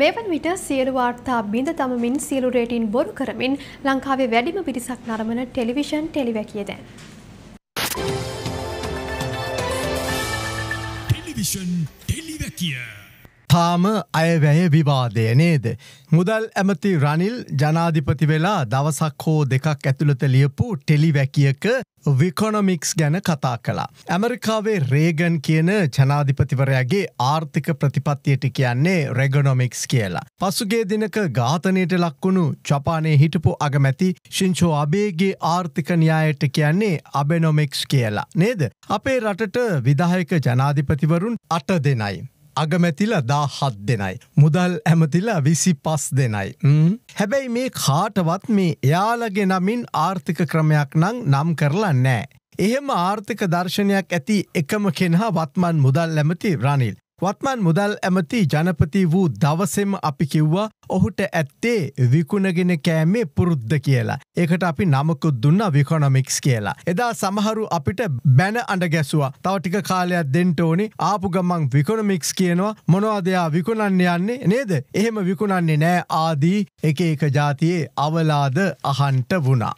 මෙවන් විට සියලු වාර්තා බිඳ තමමින් සියලු රේටින් බොරු කරමින් ලංකාවේ වැඩිම පිරිසක් නරමන ටෙලිවිෂන් ටෙලිවැකිය දැන්. ටෙලිවිෂන් ටෙලිවැකිය තාම අයවැය විවාදය නේද. මුදල් ඇමති රනිල් ජනාධිපති වෙලා දවසක් හෝ දෙකක් ඇතුළත ලියපු ටෙලිවැකියක විකොනොමික්ස් ගැන කතා කලා. ඇමරිකාවේ රේගන් කියන ජනාධිපතිවරයාගේ ආර්ථික ප්‍රතිපත්තියට කියන්නේ රෙගනොමික්ස් කියලා. පසුගේ දිනක ඝාතනයට ලක්වුණු ජපානය හිටපු අගමැති ශිංචෝ අබේගේ ආර්ථික න්‍යායට කියන්නේ අබෙනොමික්ස් කියලා. නේද. අපේ රටට විදායක ජනාධිපතිවරුන් අට දෙනයි. අගමැතිල දා හත් දෙනයි. මුදල් ඇමතිලා විසි පස් දෙනයි. හැබැයි මේ කාටවත් මේ එයාලගේ නමින් ආර්ථික ක්‍රමයක් නං නම් කරලා නෑ. එහෙම ආර්ථික දර්ශනයක් ඇති එකම කෙනහා වත්මන් මුදල් ඇමති රනිල්. වත්මන් මුදල් ඇමති ජනපති වූ දවසෙම අපි කිව්වා ඔහුට ඇත්තේ විකුණගෙන කෑමේ පුරුද්ධ කියලා. ඒකට අපි නමකුත් දුන්න විකොනොමික්ස් කියලා. එදා සමහරු අපිට බැන අඩ ගැසුවා තවටික කාලයක් දෙන්ටෝනි ආපු ගමන් විකොනොමික්ස් කියනවා මොනවාදයා විකුණන්න යන්නේ නේද එහෙම විකුණන්නේ නෑ ආදී එක එක ජාතියේ අවලාද අහන්ට වුණා.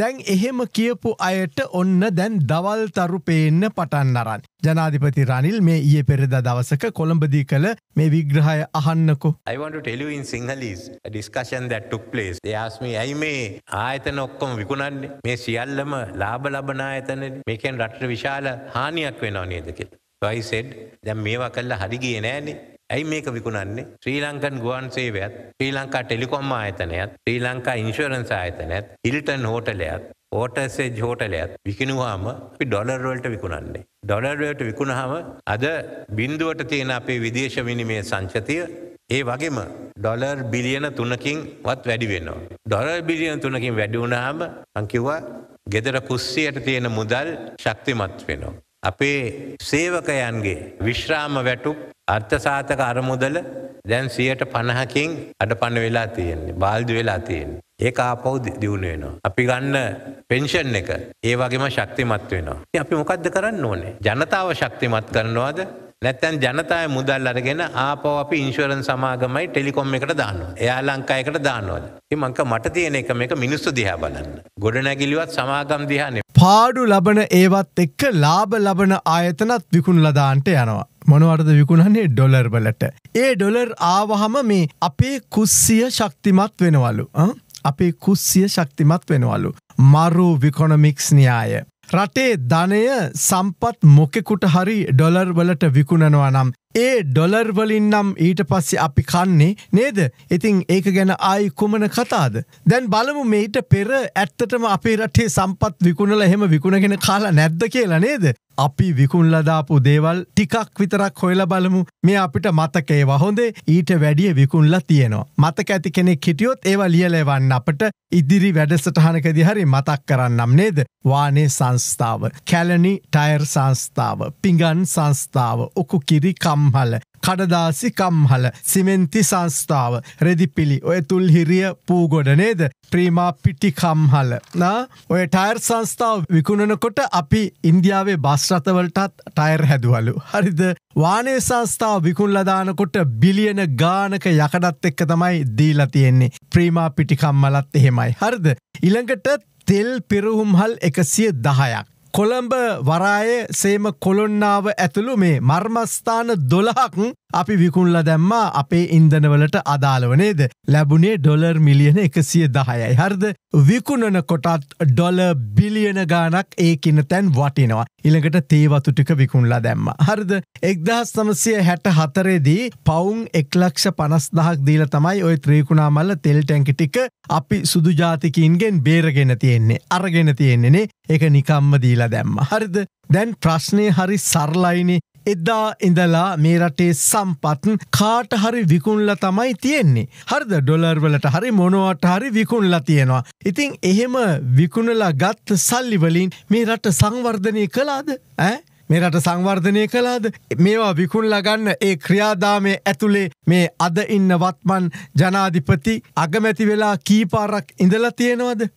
දැන් එහෙම කියපු අයට ඔන්න දැන් දවල් තරු පේන්න පටන් අරන්. ජනාධිපති රනිල් මේ ඒ පෙරද දවසක කොළඹදී කළ මේ විග්‍රහය අහන්නකු. අයිවන්ටටෙලවන් සිංහලස් ඩිස්කශන් දැට්ටුක් පලේස් යාස්මි ඇයි මේ ආයතන ඔක්කොම විකුණන්නේ මේ සියල්ලම ලාබ ලබනා ඇතන මේකෙන් රට්ට විශාල හානියක් වෙනවා නේදකෙ. යිසෙඩ් දැම් මේවා කල්ලා හරිගේ නෑනේ ඇයි මේක විකුණන්නේ ශ්‍රී ලංකන් ගුවන් සේවයත් ශ්‍රී ලංකා ටෙලිකොම් ආයතනයත් ශ්‍රී ලංකා ඉන්ශරන්ස් ආයතනයත් හිල්ටන් හෝටලයත් ඕටසෙජ් හෝටලයත් විකිනුවාම අපි ඩොලර්වලට විකුණන්නේ. ඩොලර්වලට විකුණහම අද බින්දුවට තියෙන අපේ විදේශ විනිමය සංචතිය ඒ වගේම ඩොලර් බිලියන තුනකින් වත් වැඩි වෙනවා. ඩොලර් බිලියන තුනකින් වැඩි වුණාම මං කිව්වා ගෙදර කුස්සියට තියෙන මුදල් ශක්තිමත් වෙනවා. අපේ සේවකයන්ගේ විශ්‍රාම වැටුප් අර්ථසාතක අරමුදල දැන් සියයට පණහකින් අඩ පණ වෙලා තියෙන්නේ බාල්දි වෙලා තියෙන්නේ. ඒ ආපව් දියුණු වෙනවා. අපි ගන්න පෙන්ෂන් එක ඒ වගේම ශක්තිමත් වෙනවා. අපි මොකද්ද කරන්න ඕනේ? ජනතාව ශක්තිමත් කරනවාද? නැත්තන් ජනතාව මුදල් අරගෙන ආපෝ අපි ඉන්ශුවරන් සමාගමයි ටෙලිකොම් එකට දානවා. එයා ලංකායකට දානවද. මංක මට තියෙන එක මේක මිනිස්සු දිහා බලන්න. ගොඩනැගිලිවත් සමාගම් දිහානේ. පාඩු ලබන ඒවත් එක්ක ලාභ ලබන ආයතනත් විකුණ ලදාන්ට යනවා. මොනවරද විකුණන්නේ ඩොලර් වලට. ඒ ඩොලර් ආවහම මේ අපේ කුස්සිය ශක්තිමත් වෙනවලු. අපේ කුස්සිය ශක්තිමත් වෙනවලු. මරු විකොනමික්ස් න්‍යාය. රටේ ධනය සම්පත් මොකෙකුට හරි ඩොලර් වලට විකුණනවා නම් ඒ ඩොලර්වලින් නම් ඊට පස්සේ අපි කන්නේ නේද ඉතිං ඒක ගැන ආයි කුමන කතාද. දැන් බලමු මේට පෙර ඇත්තටම අපේ රටේ සම්පත් විකුණල එහෙම විකුණගෙන කාලා නැද්ද කියලා නේද. අපි විකුල්ලදාපු දේවල් ටිකක් විතරක් හොයල බලමු මේ අපිට මතකේ වහොඳේ ඊට වැඩිය විකුල්ල තියෙනවා. මතක ඇති කෙනෙක් හිටියොත් ඒව ලියලෙවන්න අපට ඉදිරි වැඩසටහනකදි හරි මතක් කරන්නම් නේද. වානේ සංස්ථාව, කැලනි ටයර් සංස්ථාව, පිඟන් සංස්ථාව, ඔකු කිරිකම් කම්හල කඩදාසි කම්හල සිමෙන්ති සංස්ථාව රෙදිපිලි ඔය තුල් හිරිය පූගොඩ නේද ප්‍රීමා පිටි කම්හල නා ඔය ටයිර් සංස්ථාව විකුණනකොට අපි ඉන්දියාවේ බස්රතවලටත් ටයිර් හැදුවලු හරිද වානේ සංස්ථාව විකුල්ලදානකොට බිලියන ගානක යකඩත් එක්ක තමයි දීලා තියෙන්නේ ප්‍රීමා පිටිකම්මලත් එහෙමයි හරිද ඉළඟට තෙල් පිරුහුම්හල් එකසිය දහයක් කොළඹ වරාය සේම කොළොන්නාව ඇතුළු මේ මර්මස්ථාන දොළහක් අපි විකුල්ල දැම්මා අපේ ඉන්දනවලට අදාළවනේද ලැබුණේ ඩොලර් මිලියන එකසිය දහයයි හරිද විකුණන කොටත් ඩොල බිලියන ගානක් ඒකින්න තැන් වටිනවා ඉළඟට තේවතුටික විකුණලා දැම්ම හරිද එක්දහස් තමසය හැට හතරේදී පවුන් එක්ලක්ෂ පනස්දහක් දීල තමයි ඔය ත්‍රීකුණාමල්ල තෙල් ටැන්කි ටික අපි සුදුජාතිකන්ගෙන් බේරගෙන තියෙන්නේ අරගෙන තියෙන්නේෙ එක නිකම්ම දීලා දැම්ම. හරිද දැන් ප්‍රශ්නය හරි සරලයිනේ එදා ඉඳලා මේ රටේ සම්පත්න් කාට හරි විකුණල තමයි තියෙන්නේ. හරිද ඩොලර්වලට හරි මොනවට හරි විකුණලා තියෙනවා. ඉතිං එහෙම විකුණලා ගත් සල්ලිවලින් මේ රට සංවර්ධනය කලාද ඇ? මේ රට සංවර්ධනය කලාද මේවා විකුණලා ගන්න ඒ ක්‍රියාදාමය ඇතුළේ මේ අද ඉන්න වත්මන් ජනාධිපති අගමැති වෙලා කීපාරක් ඉඳලා තියෙනවද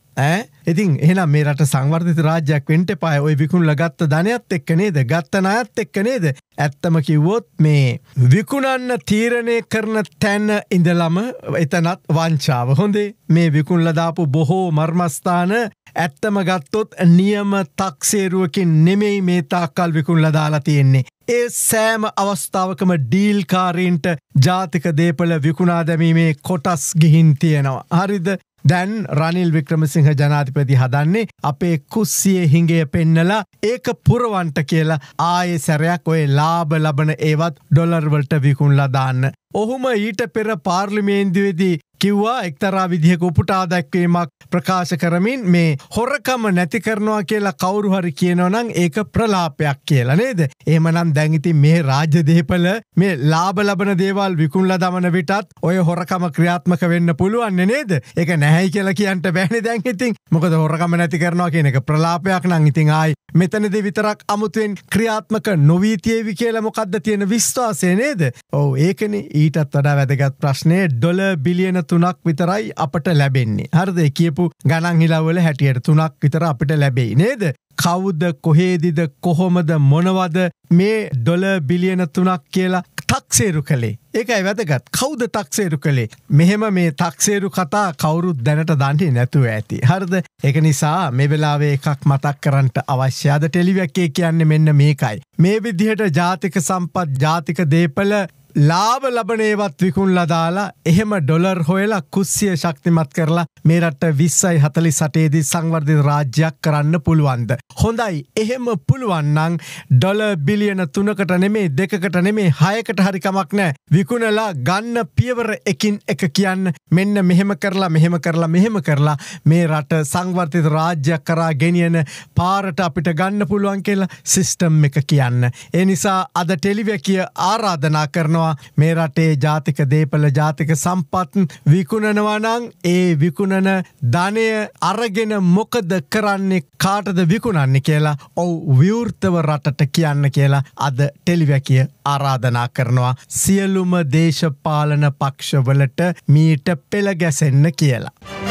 ඉතින් එහෙනම් මේ රට සංවර්ධිත රාජ්‍යයක් වෙන්ට පාය ඔය විකුණල ගත්ත ධනයත් එක්ක නේද ගත්තන අයත් එක්ක නේද ඇත්තම කිව්වොත් මේ විකුණන්න තීරණය කරන තැන්න ඉඳලම එතනත් වංචාව හොඳේ මේ විකුණලදාපු බොහෝ මර්මස්ථාන ඇත්තම ගත්තොත් නියම තක්සේරුවකින් නෙමෙයි මේ තාක්කල් විකුණල දාලා තියෙන්නේ. ඒ සෑම අවස්ථාවකම ඩීල්කාරීන්ට ජාතික දේපල විකුණා දැමීමේ කොටස් ගිහින් තියෙනවා. හරිද දැන් රනිල් වික්‍රමසිංහ ජනාතිපති හදන්නේ අපේ කුස්සිය හිගේ පෙන්නලා ඒක පුරවන්ට කියලා ආයෙ සැරයක් ඔය ලාබ ලබන ඒවත් ඩොලර්වලට විකුණලා දාන්න. ඔහුම ඊට පෙර පාර්ලිමේන්දිවේදී කිව්වා එක්තරා විදිහක උපුටා දැක්වීමක් ප්‍රකාශ කරමින් මේ හොරකම නැති කරනවා කියලා කවුරු හරි කියනවනම් ඒක ප්‍රලාපයක් කියලා නේද. ඒමනම් දැඟිති මේ රාජ්‍ය දේපල මේ ලාබ ලබන දේවල් විකුල්ල දමන විටත් ඔය හොරකම ක්‍රියාත්මක වෙන්න පුළුවන්න නේද එක නැහැයි කියලා කියන්ට බැහනි දැන්ඉතින් මොකද හොරකම නැති කරනවා කියන එක ප්‍රලාපයක් නං ඉතින් ආයි මෙතනද විතරක් අමුතුවෙන් ක්‍රියාත්මක නොවීතියවි කියලා මොකක්ද තියෙන විශ්වාසය නේද. ඔව ඒකන ඊටත් වඩා වැදගත් ප්‍රශ්නය ඩොල බිලියන තුනක් විතරයි අපට ලැබෙන්නේ. හරද කියපු ගණන් හිලාවල හැටියට තුනක් විතර අපිට ලැබෙයි නේද. කවුද්ද කොහේදිද කොහොමද මොනවද මේ ඩොල බිලියන තුනක් කියලා තක්සේරු කළේ. ඒකයි වැදගත් කෞද තක්සේරු කළේ මෙහෙම මේ තක්සේරු කතා කවුරුත් දැනට දන්නේ නැතුව ඇති. හරද එක නිසා මේ වෙලාවේ එකක් මතක් කරන්නට අවශ්‍යද ටෙලිවැකේ කියන්නේ මෙන්න මේකයි. මේ විදිහට ජාතික සම්පත් ජාතික දේපල ලාබ ලබනේවත් විකුල්ල දාලා එහෙම ඩොලර් හොයලා කුස්සිය ශක්තිමත් කරලා මේ රට විස්සයි හතලි සටේදී සංවර්ධි රාජ්‍යයක් කරන්න පුළුවන්ද. හොඳයි එහෙම පුළුවන්නං ඩොල බිලියන තුනකට නෙමේ දෙකට නෙමේ හයකට හරිකමක් නෑ විකුණලා ගන්න පියවර එකින් එක කියන්න මෙන්න මෙහෙම කරලා මෙහෙම කරලා මෙහෙම කරලා මේ රට සංවර්තිත රාජ්‍යයක් කරා ගෙනියන පාරට අපිට ගන්න පුළුවන් කියලා සිිස්ටම් එක කියන්න. එනිසා අද ටෙලිවැකිය ආරාධනා කරනවා කරනවා මේ රටේ ජාතික දේපල ජාතික සම්පත් විකුණනවා නම් ඒ විකුණන ධනය අරගෙන මොකද කරන්නේ කාටද විකුණන්නේ කියලා ඔව් විවෘතව රටට කියන්න කියලා අද ටෙලිවැකිය ආරාධනා කරනවා සියලුම දේශපාලන පක්ෂවලට මීට පෙළ ගැසෙන්න කියලා.